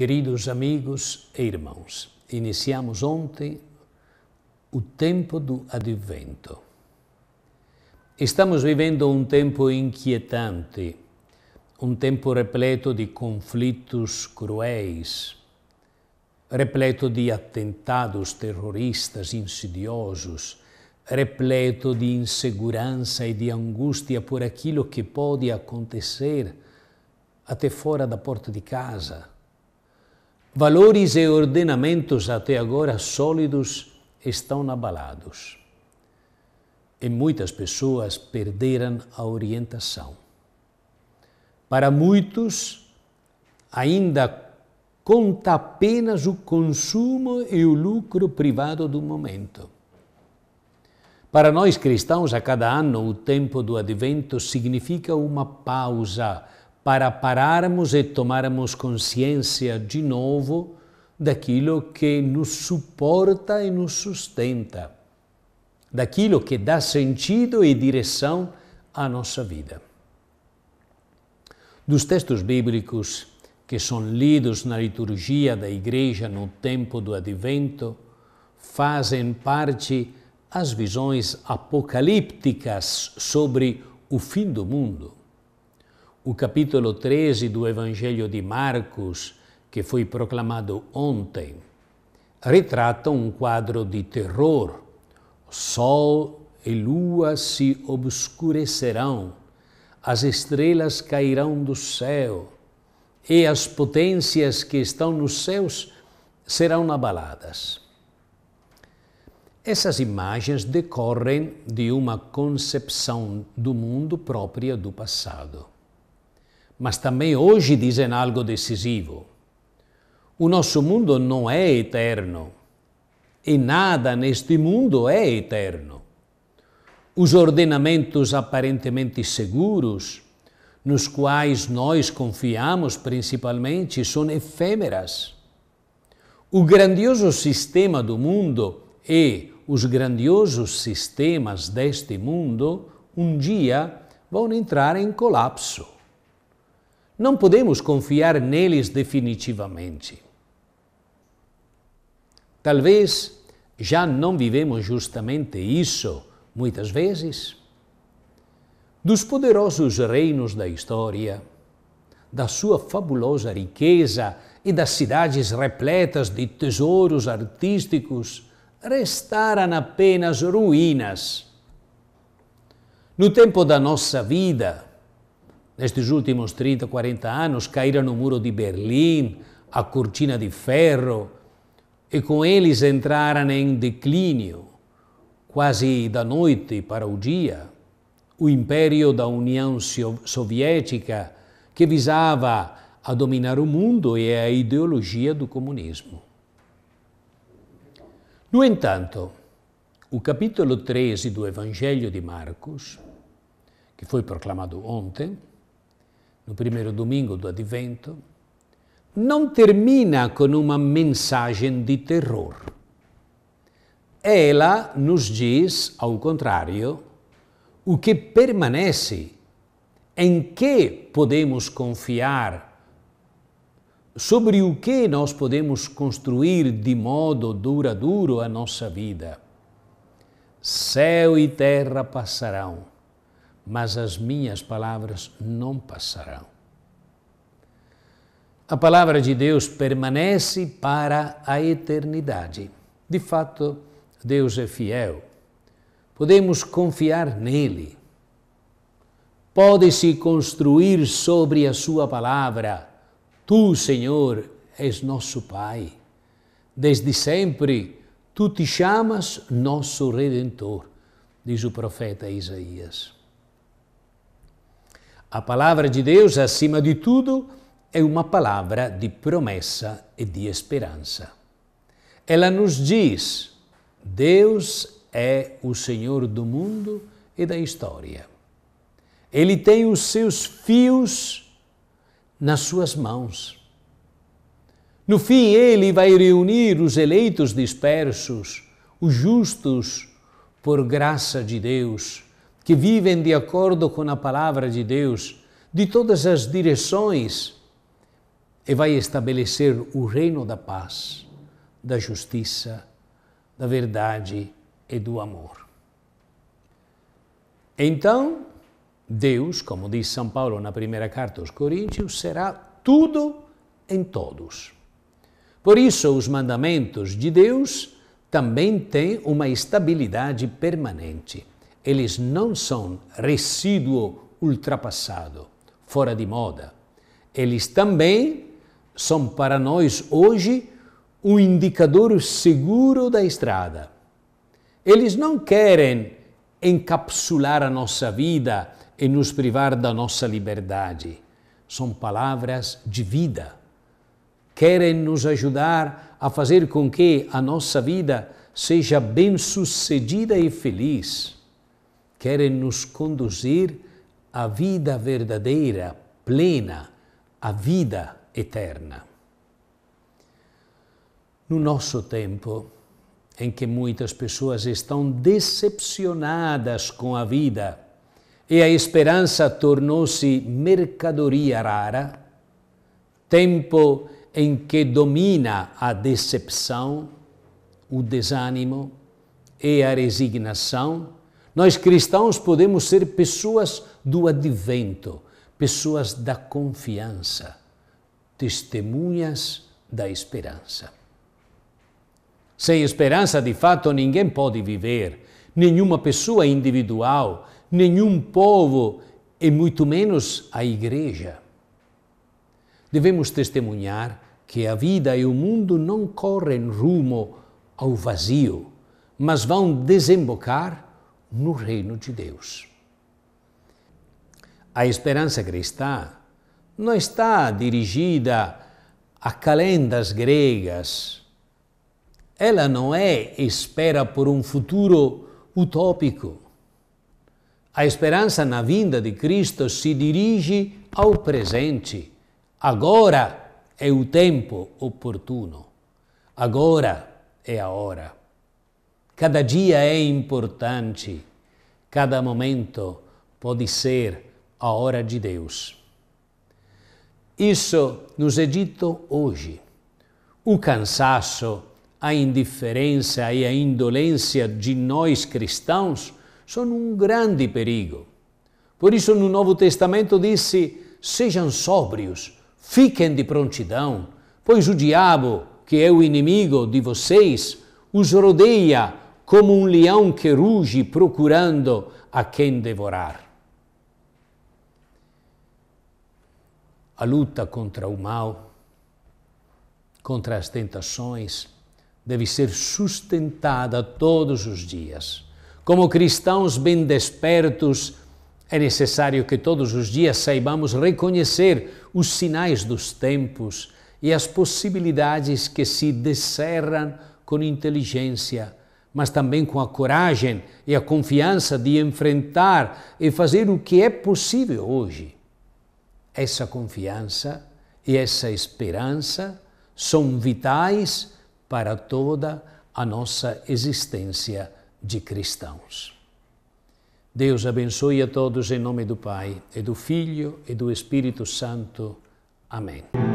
Queridos amigos e irmãos, iniciamos ontem o tempo do advento. Estamos vivendo um tempo inquietante, um tempo repleto de conflitos cruéis, repleto de atentados terroristas insidiosos, repleto de insegurança e de angústia por aquilo que pode acontecer até fora da porta de casa Valores e ordenamentos até agora sólidos estão abalados. E muitas pessoas perderam a orientação. Para muitos, ainda conta apenas o consumo e o lucro privado do momento. Para nós cristãos, a cada ano, o tempo do advento significa uma pausa para pararmos e tomarmos consciência de novo daquilo que nos suporta e nos sustenta, daquilo que dá sentido e direção à nossa vida. Dos textos bíblicos que são lidos na liturgia da Igreja no tempo do Advento, fazem parte as visões apocalípticas sobre o fim do mundo o capítulo 13 do Evangelho de Marcos, que foi proclamado ontem, retrata um quadro de terror. Sol e lua se obscurecerão, as estrelas cairão do céu, e as potências que estão nos céus serão abaladas. Essas imagens decorrem de uma concepção do mundo própria do passado mas também hoje dizem algo decisivo. O nosso mundo não é eterno e nada neste mundo é eterno. Os ordenamentos aparentemente seguros, nos quais nós confiamos principalmente, são efêmeras. O grandioso sistema do mundo e os grandiosos sistemas deste mundo um dia vão entrar em colapso. Não podemos confiar neles definitivamente. Talvez já não vivemos justamente isso muitas vezes? Dos poderosos reinos da história, da sua fabulosa riqueza e das cidades repletas de tesouros artísticos, restaram apenas ruínas. No tempo da nossa vida, nestes últimos 30, 40 anos, caíram no muro de Berlim, a cortina de ferro, e com eles entraram em declínio, quase da noite para o dia, o império da União Soviética, que visava a dominar o mundo e a ideologia do comunismo. No entanto, o capítulo 13 do Evangelho de Marcos, que foi proclamado ontem, no primeiro domingo do Advento, não termina com uma mensagem de terror. Ela nos diz, ao contrário, o que permanece, em que podemos confiar, sobre o que nós podemos construir de modo duradouro a nossa vida. Céu e terra passarão mas as minhas palavras não passarão. A palavra de Deus permanece para a eternidade. De fato, Deus é fiel. Podemos confiar nele. Pode-se construir sobre a sua palavra. Tu, Senhor, és nosso Pai. Desde sempre, tu te chamas nosso Redentor, diz o profeta Isaías. A palavra de Deus, acima de tudo, é uma palavra de promessa e de esperança. Ela nos diz: Deus é o Senhor do mundo e da história. Ele tem os seus fios nas suas mãos. No fim, ele vai reunir os eleitos dispersos, os justos, por graça de Deus que vivem de acordo com a palavra de Deus, de todas as direções, e vai estabelecer o reino da paz, da justiça, da verdade e do amor. Então, Deus, como diz São Paulo na primeira carta aos Coríntios, será tudo em todos. Por isso, os mandamentos de Deus também têm uma estabilidade permanente eles não são resíduo ultrapassado, fora de moda. Eles também são para nós hoje um indicador seguro da estrada. Eles não querem encapsular a nossa vida e nos privar da nossa liberdade. São palavras de vida. Querem nos ajudar a fazer com que a nossa vida seja bem-sucedida e feliz querem nos conduzir à vida verdadeira, plena, à vida eterna. No nosso tempo, em que muitas pessoas estão decepcionadas com a vida e a esperança tornou-se mercadoria rara, tempo em que domina a decepção, o desânimo e a resignação, nós cristãos podemos ser pessoas do advento, pessoas da confiança, testemunhas da esperança. Sem esperança, de fato, ninguém pode viver, nenhuma pessoa individual, nenhum povo e muito menos a igreja. Devemos testemunhar que a vida e o mundo não correm rumo ao vazio, mas vão desembocar no reino de Deus. A esperança cristã não está dirigida a calendas gregas. Ela não é espera por um futuro utópico. A esperança na vinda de Cristo se dirige ao presente. Agora é o tempo oportuno. Agora é a hora. Cada dia é importante, cada momento pode ser a hora de Deus. Isso nos é dito hoje. O cansaço, a indiferença e a indolência de nós cristãos são um grande perigo. Por isso, no Novo Testamento disse: sejam sóbrios, fiquem de prontidão, pois o diabo, que é o inimigo de vocês, os rodeia como um leão que ruge procurando a quem devorar. A luta contra o mal, contra as tentações, deve ser sustentada todos os dias. Como cristãos bem despertos, é necessário que todos os dias saibamos reconhecer os sinais dos tempos e as possibilidades que se descerram com inteligência mas também com a coragem e a confiança de enfrentar e fazer o que é possível hoje. Essa confiança e essa esperança são vitais para toda a nossa existência de cristãos. Deus abençoe a todos em nome do Pai, e do Filho e do Espírito Santo. Amém.